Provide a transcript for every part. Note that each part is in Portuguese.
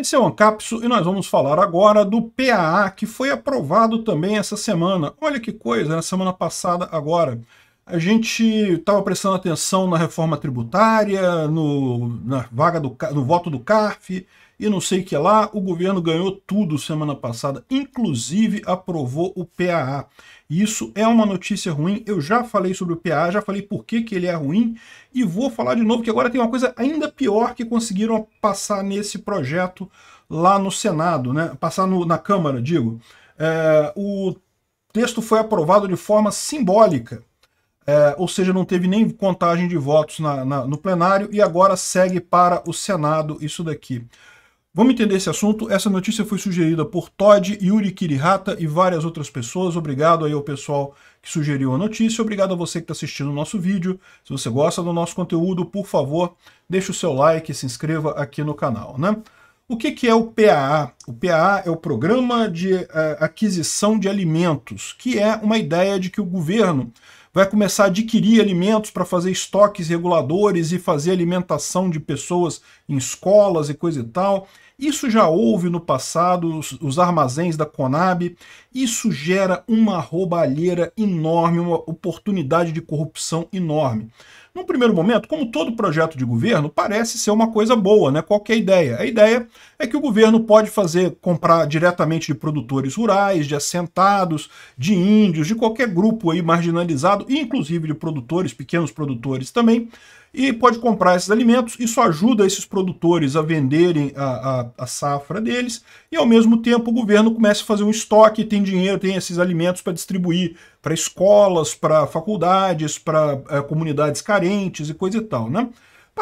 Esse é o Ancapsu e nós vamos falar agora do PAA, que foi aprovado também essa semana. Olha que coisa, na semana passada agora a gente estava prestando atenção na reforma tributária, no, na vaga do, no voto do CARF e não sei o que lá. O governo ganhou tudo semana passada, inclusive aprovou o PAA. Isso é uma notícia ruim. Eu já falei sobre o PAA, já falei por que, que ele é ruim e vou falar de novo que agora tem uma coisa ainda pior que conseguiram passar nesse projeto lá no Senado, né? passar no, na Câmara, digo. É, o texto foi aprovado de forma simbólica é, ou seja, não teve nem contagem de votos na, na, no plenário e agora segue para o Senado isso daqui. Vamos entender esse assunto. Essa notícia foi sugerida por Todd, Yuri Kirihata e várias outras pessoas. Obrigado aí ao pessoal que sugeriu a notícia. Obrigado a você que está assistindo o nosso vídeo. Se você gosta do nosso conteúdo, por favor, deixe o seu like e se inscreva aqui no canal. Né? O que, que é o PAA? O PAA é o Programa de uh, Aquisição de Alimentos, que é uma ideia de que o governo vai começar a adquirir alimentos para fazer estoques reguladores e fazer alimentação de pessoas em escolas e coisa e tal. Isso já houve no passado, os, os armazéns da Conab. Isso gera uma roubalheira enorme, uma oportunidade de corrupção enorme. Num primeiro momento, como todo projeto de governo, parece ser uma coisa boa, né? Qual é a ideia? A ideia é que o governo pode fazer você comprar diretamente de produtores rurais, de assentados, de índios, de qualquer grupo aí marginalizado, inclusive de produtores, pequenos produtores também, e pode comprar esses alimentos. Isso ajuda esses produtores a venderem a, a, a safra deles e, ao mesmo tempo, o governo começa a fazer um estoque, tem dinheiro, tem esses alimentos para distribuir para escolas, para faculdades, para é, comunidades carentes e coisa e tal, né?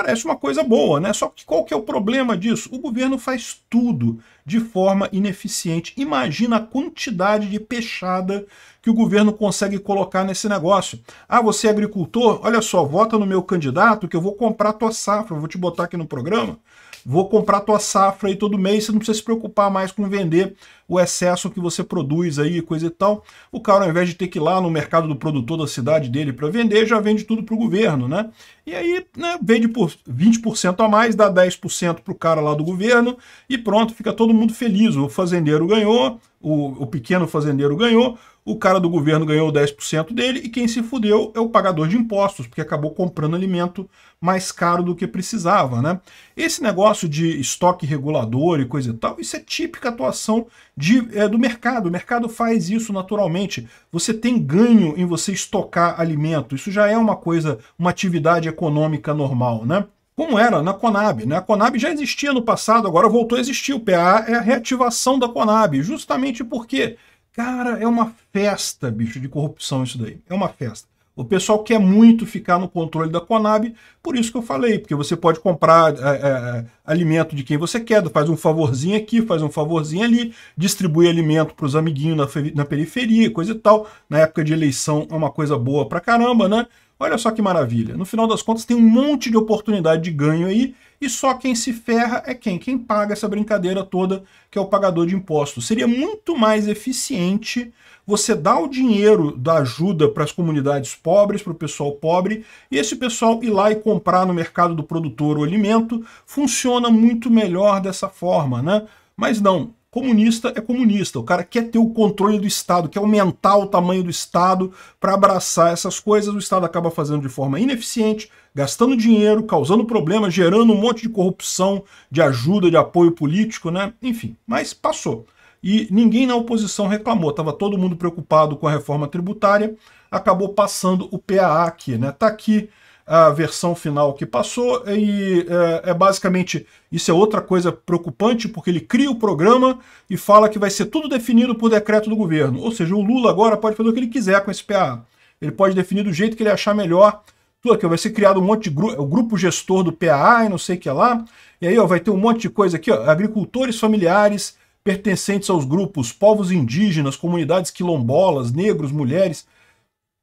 Parece uma coisa boa, né? Só que qual que é o problema disso? O governo faz tudo de forma ineficiente. Imagina a quantidade de peixada que o governo consegue colocar nesse negócio. Ah, você é agricultor? Olha só, vota no meu candidato que eu vou comprar tua safra, vou te botar aqui no programa vou comprar tua safra aí todo mês, você não precisa se preocupar mais com vender o excesso que você produz aí, coisa e tal. O cara, ao invés de ter que ir lá no mercado do produtor da cidade dele para vender, já vende tudo para o governo, né? E aí né, vende por 20% a mais, dá 10% para o cara lá do governo e pronto, fica todo mundo feliz. O fazendeiro ganhou, o, o pequeno fazendeiro ganhou, o cara do governo ganhou 10% dele e quem se fudeu é o pagador de impostos, porque acabou comprando alimento mais caro do que precisava, né? Esse negócio de estoque regulador e coisa e tal, isso é típica atuação de, é, do mercado. O mercado faz isso naturalmente. Você tem ganho em você estocar alimento. Isso já é uma coisa, uma atividade econômica normal, né? como era na Conab. Né? A Conab já existia no passado, agora voltou a existir. O PA é a reativação da Conab, justamente porque, cara, é uma festa, bicho, de corrupção isso daí. É uma festa. O pessoal quer muito ficar no controle da Conab, por isso que eu falei, porque você pode comprar é, é, é alimento de quem você quer, faz um favorzinho aqui, faz um favorzinho ali, distribui alimento para os amiguinhos na, na, periferia, coisa e tal. Na época de eleição é uma coisa boa pra caramba, né? Olha só que maravilha. No final das contas, tem um monte de oportunidade de ganho aí, e só quem se ferra é quem? Quem paga essa brincadeira toda, que é o pagador de impostos. Seria muito mais eficiente você dar o dinheiro da ajuda para as comunidades pobres, para o pessoal pobre, e esse pessoal ir lá e comprar no mercado do produtor o alimento, funciona muito melhor dessa forma, né? Mas não, Comunista é comunista. O cara quer ter o controle do Estado, quer aumentar o tamanho do Estado para abraçar essas coisas. O Estado acaba fazendo de forma ineficiente, gastando dinheiro, causando problemas, gerando um monte de corrupção, de ajuda, de apoio político, né? Enfim, mas passou. E ninguém na oposição reclamou, estava todo mundo preocupado com a reforma tributária, acabou passando o PAA aqui, né? Tá aqui a versão final que passou e é, é, basicamente isso é outra coisa preocupante porque ele cria o programa e fala que vai ser tudo definido por decreto do governo. Ou seja, o Lula agora pode fazer o que ele quiser com esse PA. Ele pode definir do jeito que ele achar melhor. Tudo aqui, vai ser criado um monte de gru é o grupo gestor do PA e não sei o que lá. E aí ó, vai ter um monte de coisa aqui, ó, agricultores familiares pertencentes aos grupos povos indígenas, comunidades quilombolas, negros, mulheres,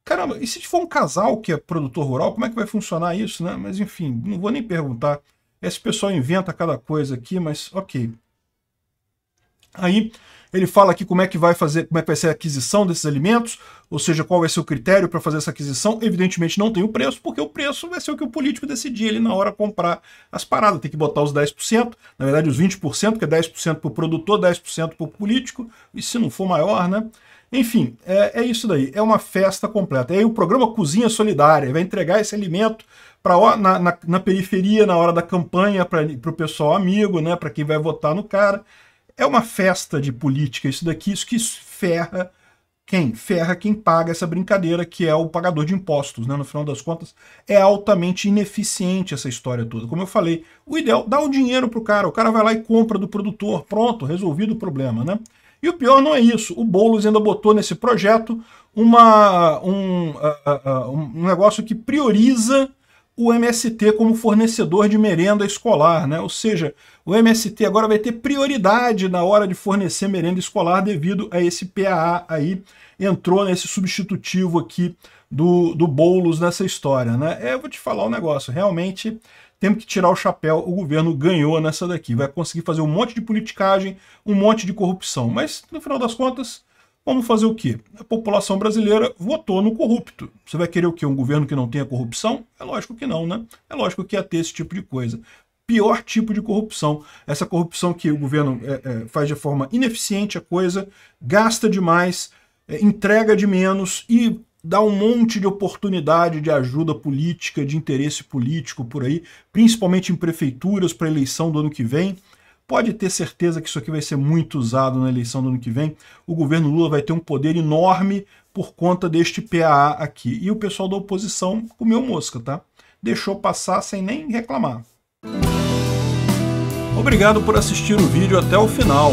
Caramba, e se for um casal que é produtor rural, como é que vai funcionar isso, né? Mas enfim, não vou nem perguntar. Esse pessoal inventa cada coisa aqui, mas ok. Aí ele fala aqui como é que vai fazer, como é que vai ser a aquisição desses alimentos, ou seja, qual vai ser o critério para fazer essa aquisição. Evidentemente não tem o preço, porque o preço vai ser o que o político decidir ele na hora comprar as paradas. Tem que botar os 10%, na verdade os 20%, que é 10% para o produtor, 10% para o político, e se não for maior, né? Enfim, é, é isso daí. É uma festa completa. E aí o programa Cozinha Solidária vai entregar esse alimento pra, na, na, na periferia, na hora da campanha, para o pessoal amigo, né? Para quem vai votar no cara. É uma festa de política isso daqui, isso que ferra quem? Ferra quem paga essa brincadeira, que é o pagador de impostos, né? No final das contas, é altamente ineficiente essa história toda. Como eu falei, o ideal, dá o dinheiro pro cara, o cara vai lá e compra do produtor, pronto, resolvido o problema, né? E o pior não é isso. O Boulos ainda botou nesse projeto uma, um, uh, uh, um negócio que prioriza o MST como fornecedor de merenda escolar, né? Ou seja, o MST agora vai ter prioridade na hora de fornecer merenda escolar devido a esse PAA aí, entrou nesse substitutivo aqui do, do Boulos nessa história, né? É, eu vou te falar um negócio, realmente temos que tirar o chapéu, o governo ganhou nessa daqui. Vai conseguir fazer um monte de politicagem, um monte de corrupção. Mas, no final das contas, vamos fazer o quê? A população brasileira votou no corrupto. Você vai querer o quê? Um governo que não tenha corrupção? É lógico que não, né? É lógico que ia ter esse tipo de coisa. Pior tipo de corrupção. Essa corrupção que o governo é, é, faz de forma ineficiente a coisa, gasta demais, é, entrega de menos e dá um monte de oportunidade de ajuda política, de interesse político por aí, principalmente em prefeituras para a eleição do ano que vem. Pode ter certeza que isso aqui vai ser muito usado na eleição do ano que vem. O governo Lula vai ter um poder enorme por conta deste PAA aqui. E o pessoal da oposição comeu mosca, tá? Deixou passar sem nem reclamar. Obrigado por assistir o vídeo até o final.